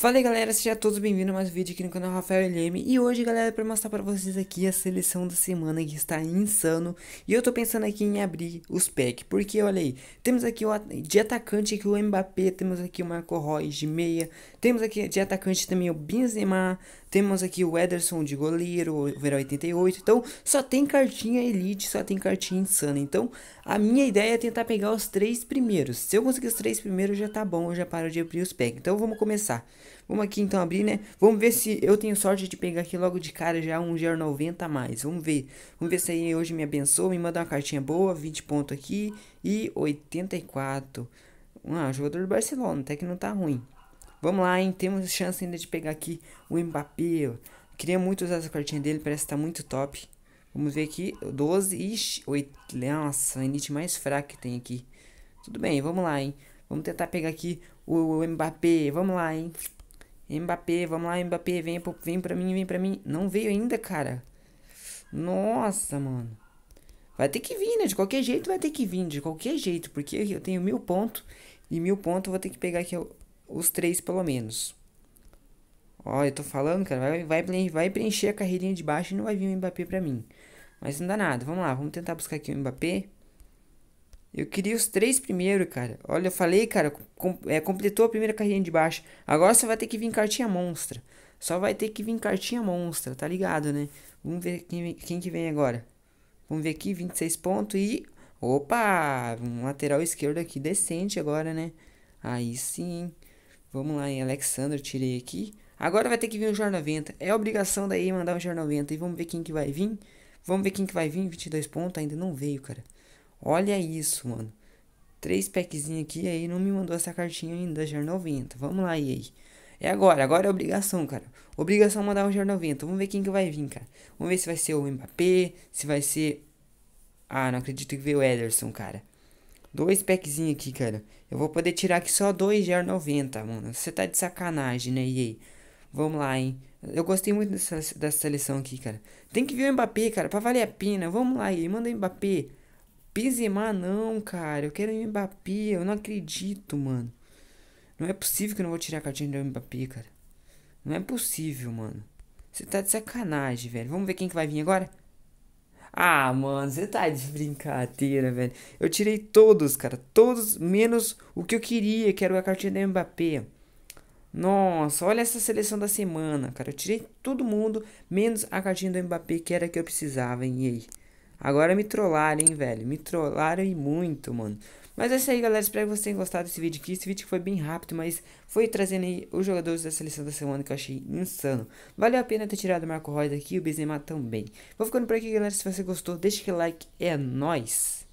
Fala galera, sejam todos bem-vindos a mais um vídeo aqui no canal Rafael LM E hoje galera, para mostrar para vocês aqui a seleção da semana que está insano E eu tô pensando aqui em abrir os packs, porque olha aí Temos aqui o, de atacante aqui o Mbappé, temos aqui o Marco Reus de meia Temos aqui de atacante também o Benzema Temos aqui o Ederson de goleiro, o Verão 88 Então só tem cartinha elite, só tem cartinha insana Então a minha ideia é tentar pegar os três primeiros Se eu conseguir os três primeiros já tá bom, eu já paro de abrir os packs Então vamos começar Vamos aqui então abrir, né? Vamos ver se eu tenho sorte de pegar aqui logo de cara já um GR90 a mais. Vamos ver. Vamos ver se aí hoje me abençoa, me manda uma cartinha boa, 20 pontos aqui e 84. Ah, jogador do Barcelona, até que não tá ruim. Vamos lá, hein? Temos chance ainda de pegar aqui o Mbappé. Queria muito usar essa cartinha dele, parece que tá muito top. Vamos ver aqui, 12, ixi, 8, nossa, a elite mais fraca que tem aqui. Tudo bem, vamos lá, hein? Vamos tentar pegar aqui o, o Mbappé, vamos lá, hein? Mbappé, vamos lá, Mbappé, vem, vem pra mim, vem pra mim. Não veio ainda, cara. Nossa, mano. Vai ter que vir, né? De qualquer jeito vai ter que vir, de qualquer jeito. Porque eu tenho mil pontos. E mil pontos eu vou ter que pegar aqui os três, pelo menos. Ó, eu tô falando, cara. Vai, vai, vai preencher a carreirinha de baixo e não vai vir o Mbappé pra mim. Mas não dá nada. Vamos lá, vamos tentar buscar aqui o Mbappé. Eu queria os três primeiros, cara. Olha, eu falei, cara, com, é, completou a primeira carrinha de baixo. Agora só vai ter que vir cartinha monstra. Só vai ter que vir cartinha monstra, tá ligado, né? Vamos ver quem, quem que vem agora. Vamos ver aqui, 26 pontos e... Opa! Um lateral esquerdo aqui decente agora, né? Aí sim. Vamos lá, hein? Alexander, tirei aqui. Agora vai ter que vir um Jornal 90. É obrigação daí mandar um Jornal 90. E vamos ver quem que vai vir. Vamos ver quem que vai vir. 22 pontos, ainda não veio, cara. Olha isso, mano. Três packzinhos aqui, aí não me mandou essa cartinha ainda, Ger 90. Vamos lá, EA. É agora, agora é obrigação, cara. Obrigação é mandar um Ger 90. Vamos ver quem que vai vir, cara. Vamos ver se vai ser o Mbappé, se vai ser... Ah, não acredito que veio o Ederson, cara. Dois packzinhos aqui, cara. Eu vou poder tirar aqui só dois Ger 90, mano. Você tá de sacanagem, né, EA? Vamos lá, hein. Eu gostei muito dessa, dessa seleção aqui, cara. Tem que vir o Mbappé, cara, pra valer a pena. Vamos lá, EA. Manda o Mbappé. Benzema não, cara. Eu quero o Mbappé. Eu não acredito, mano. Não é possível que eu não vou tirar a cartinha do Mbappé, cara. Não é possível, mano. Você tá de sacanagem, velho. Vamos ver quem que vai vir agora? Ah, mano, você tá de brincadeira, velho. Eu tirei todos, cara. Todos, menos o que eu queria, que era a cartinha do Mbappé. Nossa, olha essa seleção da semana, cara. Eu tirei todo mundo, menos a cartinha do Mbappé, que era a que eu precisava, hein? E aí? Agora me trollaram, hein, velho. Me trollaram e muito, mano. Mas é isso aí, galera. Espero que vocês tenham gostado desse vídeo aqui. Esse vídeo foi bem rápido, mas foi trazendo aí os jogadores da seleção da semana que eu achei insano. Valeu a pena ter tirado o Marco Reus aqui e o Benzema também. Vou ficando por aqui, galera. Se você gostou, deixa aquele like. É nóis!